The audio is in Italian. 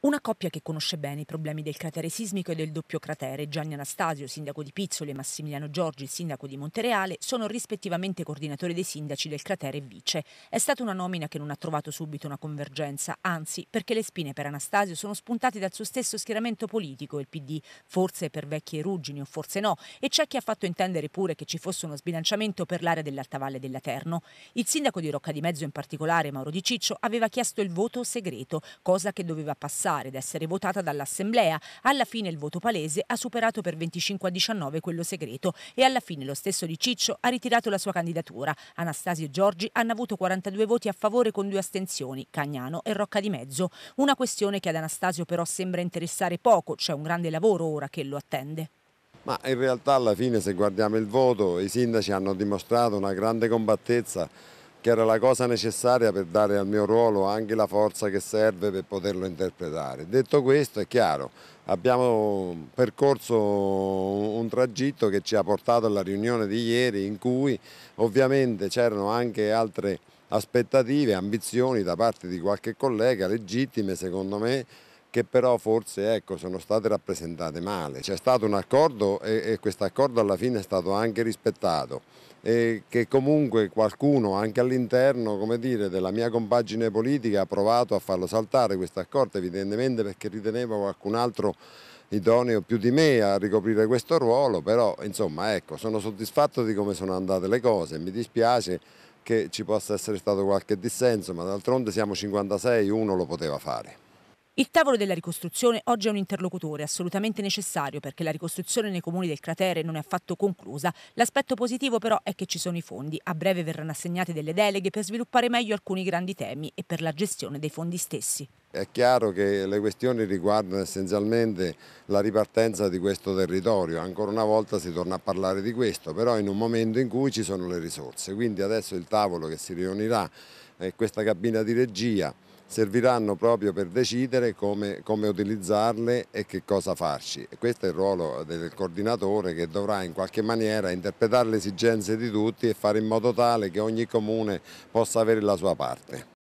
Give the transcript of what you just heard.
Una coppia che conosce bene i problemi del cratere sismico e del doppio cratere, Gianni Anastasio, sindaco di Pizzoli, e Massimiliano Giorgi, sindaco di Montereale, sono rispettivamente coordinatori dei sindaci del cratere e vice. È stata una nomina che non ha trovato subito una convergenza, anzi, perché le spine per Anastasio sono spuntate dal suo stesso schieramento politico, il PD, forse per vecchie ruggini o forse no, e c'è chi ha fatto intendere pure che ci fosse uno sbilanciamento per l'area dell'Alta Valle del Laterno. Il sindaco di Rocca di Mezzo in particolare, Mauro Di Ciccio, aveva chiesto il voto segreto, cosa che doveva passare passare ed essere votata dall'Assemblea. Alla fine il voto palese ha superato per 25 a 19 quello segreto e alla fine lo stesso Di Ciccio ha ritirato la sua candidatura. Anastasio e Giorgi hanno avuto 42 voti a favore con due astensioni, Cagnano e Rocca di Mezzo. Una questione che ad Anastasio però sembra interessare poco, c'è un grande lavoro ora che lo attende. Ma in realtà alla fine se guardiamo il voto i sindaci hanno dimostrato una grande combattezza che era la cosa necessaria per dare al mio ruolo anche la forza che serve per poterlo interpretare. Detto questo è chiaro, abbiamo percorso un tragitto che ci ha portato alla riunione di ieri in cui ovviamente c'erano anche altre aspettative, ambizioni da parte di qualche collega legittime secondo me che però forse ecco, sono state rappresentate male. C'è stato un accordo e, e questo accordo alla fine è stato anche rispettato e che comunque qualcuno anche all'interno della mia compagine politica ha provato a farlo saltare questo accordo evidentemente perché riteneva qualcun altro idoneo più di me a ricoprire questo ruolo, però insomma ecco, sono soddisfatto di come sono andate le cose, mi dispiace che ci possa essere stato qualche dissenso, ma d'altronde siamo 56, uno lo poteva fare. Il tavolo della ricostruzione oggi è un interlocutore assolutamente necessario perché la ricostruzione nei comuni del cratere non è affatto conclusa. L'aspetto positivo però è che ci sono i fondi. A breve verranno assegnate delle deleghe per sviluppare meglio alcuni grandi temi e per la gestione dei fondi stessi. È chiaro che le questioni riguardano essenzialmente la ripartenza di questo territorio, ancora una volta si torna a parlare di questo, però in un momento in cui ci sono le risorse, quindi adesso il tavolo che si riunirà e questa cabina di regia serviranno proprio per decidere come, come utilizzarle e che cosa farci. E questo è il ruolo del coordinatore che dovrà in qualche maniera interpretare le esigenze di tutti e fare in modo tale che ogni comune possa avere la sua parte.